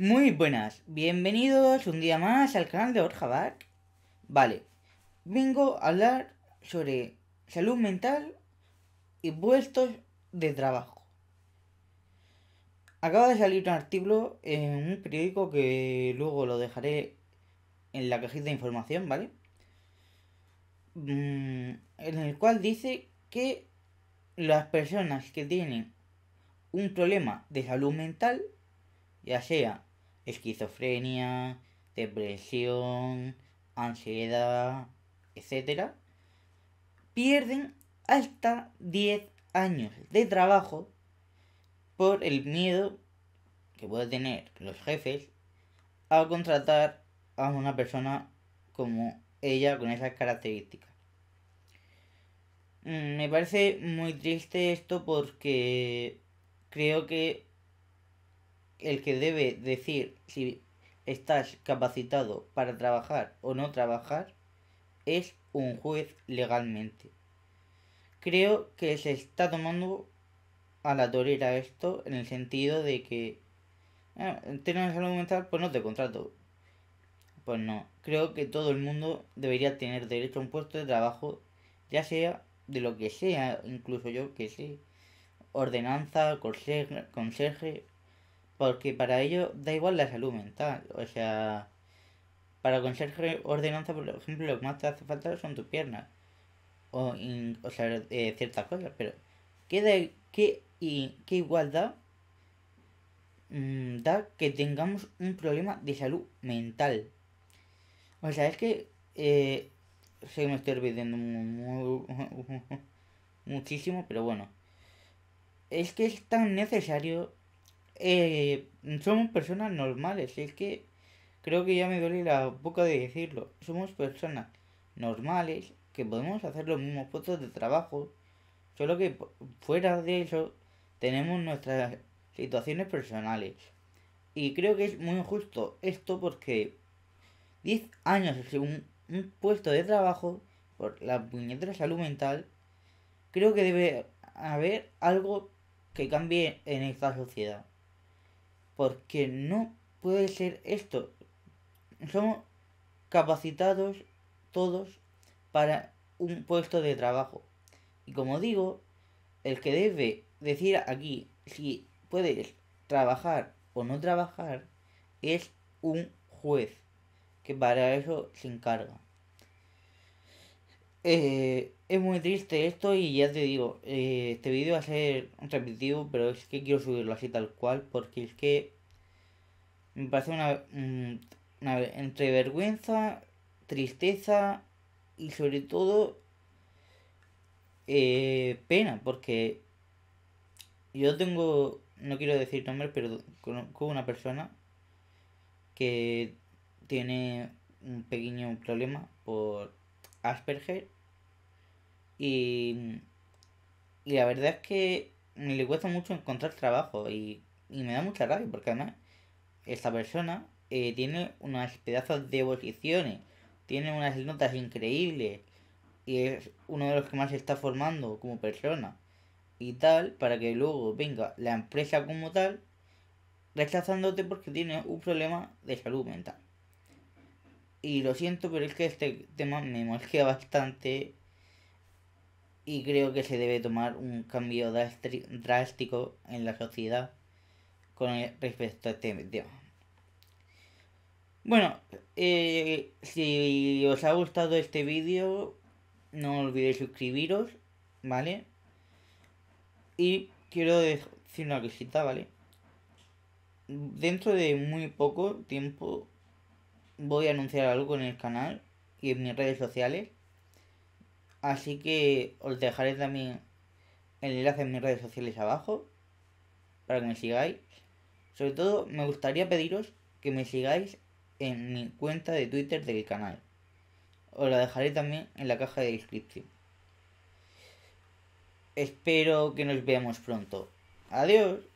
Muy buenas, bienvenidos un día más al canal de Orjabar. Vale, vengo a hablar sobre salud mental y puestos de trabajo. Acaba de salir un artículo en un periódico que luego lo dejaré en la cajita de información, ¿vale? Mm, en el cual dice que las personas que tienen un problema de salud mental, ya sea esquizofrenia, depresión, ansiedad, etc., pierden hasta 10 años de trabajo por el miedo que pueden tener los jefes a contratar a una persona como ella con esas características. Mm, me parece muy triste esto porque creo que el que debe decir si estás capacitado para trabajar o no trabajar es un juez legalmente. Creo que se está tomando a la torera esto en el sentido de que ah, términos de salud mental, pues no te contrato. Pues no, creo que todo el mundo debería tener derecho a un puesto de trabajo, ya sea de lo que sea, incluso yo que sé, ordenanza, conserje porque para ello... da igual la salud mental. O sea, para conseguir ordenanza, por ejemplo, lo que más te hace falta son tus piernas. O, o sea, eh, ciertas cosas. Pero, ¿qué, de, qué, y, qué igualdad mm, da que tengamos un problema de salud mental? O sea, es que... Eh, sé que me estoy olvidando muchísimo, pero bueno. Es que es tan necesario eh, somos personas normales, es que creo que ya me duele la boca de decirlo. Somos personas normales que podemos hacer los mismos puestos de trabajo, solo que fuera de eso tenemos nuestras situaciones personales. Y creo que es muy injusto esto porque 10 años en un, puesto de trabajo por la puñetera salud mental, creo que debe haber algo que cambie en esta sociedad porque no puede ser esto. Somos capacitados todos para un puesto de trabajo. Y como digo, el que debe decir aquí si puedes trabajar o no trabajar es un juez, que para eso se encarga. Eh, es muy triste esto y ya te digo, eh, este vídeo va a ser repetitivo, pero es que quiero subirlo así tal cual porque es que me parece una, una entre vergüenza, tristeza y sobre todo eh, pena porque yo tengo, no quiero decir nombre, pero conozco una persona que tiene un pequeño problema por Asperger y, la verdad es que le cuesta mucho encontrar trabajo y, me da mucha rabia porque además esta persona eh, tiene unas pedazos de posiciones, tiene unas notas increíbles y es uno de los que más se está formando como persona y tal para que luego venga la empresa como tal rechazándote porque tiene un problema de salud mental. Y lo siento, pero es que este tema me molesta bastante y creo que se debe tomar un cambio drástico en la sociedad con respecto a este tema. Bueno, eh, si os ha gustado este vídeo, no olvidéis suscribiros, ¿vale? Y quiero decir una cosita, ¿vale? Dentro de muy poco tiempo voy a anunciar algo en el canal y en mis redes sociales Así que os dejaré también el enlace en mis redes sociales abajo para que me sigáis. Sobre todo me gustaría pediros que me sigáis en mi cuenta de Twitter del canal. Os la dejaré también en la caja de descripción. Espero que nos veamos pronto. Adiós.